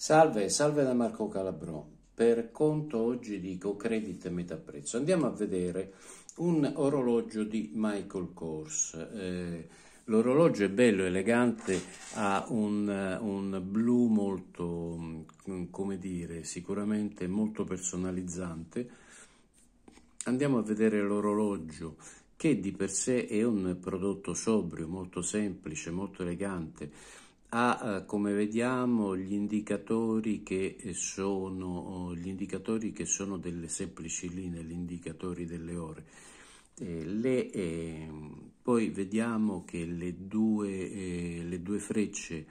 Salve, salve da Marco Calabrò. Per conto oggi dico credit metà prezzo. Andiamo a vedere un orologio di Michael Kors. Eh, l'orologio è bello, elegante, ha un, un blu molto, mm, come dire, sicuramente molto personalizzante. Andiamo a vedere l'orologio che di per sé è un prodotto sobrio, molto semplice, molto elegante ha eh, come vediamo gli indicatori che eh, sono, oh, gli indicatori che sono delle semplici linee, gli indicatori delle ore. Eh, le, eh, poi vediamo che le due, eh, le due frecce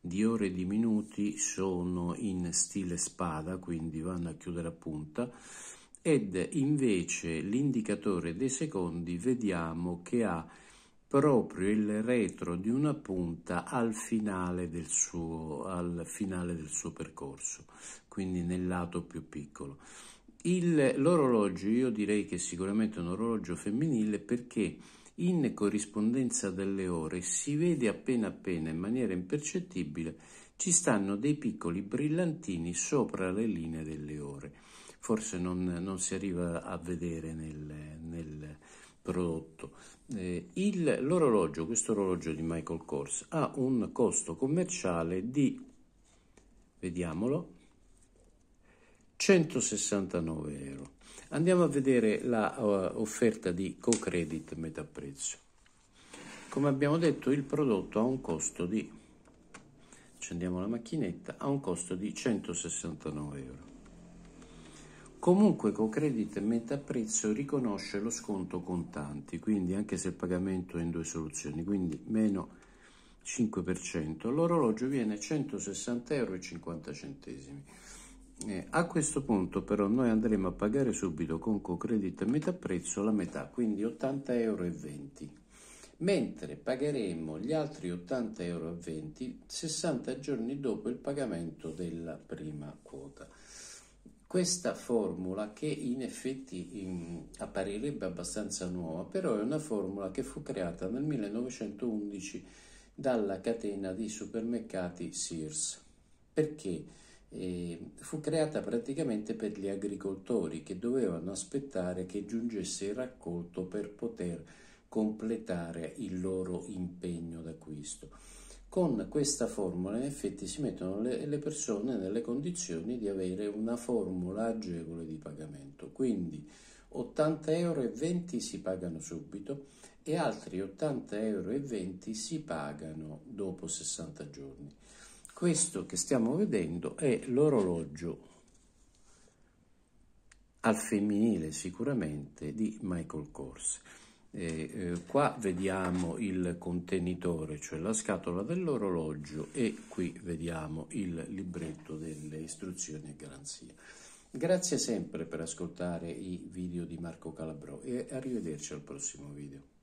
di ore e di minuti sono in stile spada, quindi vanno a chiudere a punta, ed invece l'indicatore dei secondi vediamo che ha proprio il retro di una punta al finale del suo, finale del suo percorso, quindi nel lato più piccolo. Il, l'orologio io direi che è sicuramente un orologio femminile perché in corrispondenza delle ore si vede appena appena in maniera impercettibile ci stanno dei piccoli brillantini sopra le linee delle ore. Forse non, non si arriva a vedere nel, nel prodotto. Eh, il, l'orologio, questo orologio di Michael Kors, ha un costo commerciale di, vediamolo, 169 euro. Andiamo a vedere l'offerta uh, eh, offerta di CoCredit metà prezzo. Come abbiamo detto, il prodotto ha un costo di accendiamo la macchinetta, ha un costo di 169 euro. Comunque Cocredit a prezzo riconosce lo sconto contanti, quindi anche se il pagamento è in due soluzioni, quindi meno 5%, l'orologio viene 160,50 euro. Eh, a questo punto però noi andremo a pagare subito con Cocredit metà prezzo la metà, quindi 80,20 euro, mentre pagheremo gli altri 80,20 euro 60 giorni dopo il pagamento della prima quota questa formula che in effetti in, mm, apparirebbe abbastanza nuova, però è una formula che fu creata nel 1911 dalla catena di supermercati Sears. Perché? Eh, fu creata praticamente per gli agricoltori che dovevano aspettare che giungesse il raccolto per poter completare il loro impegno d'acquisto. Con questa formula in effetti si mettono le, le, persone nelle condizioni di avere una formula agevole di pagamento, quindi 80 euro e 20 si pagano subito e altri 80 euro e 20 si pagano dopo 60 giorni. Questo che stiamo vedendo è l'orologio al femminile sicuramente di Michael Kors. E, eh, qua vediamo il contenitore, cioè la scatola dell'orologio e qui vediamo il libretto delle istruzioni e garanzie. Grazie sempre per ascoltare i video di Marco Calabrò e arrivederci al prossimo video.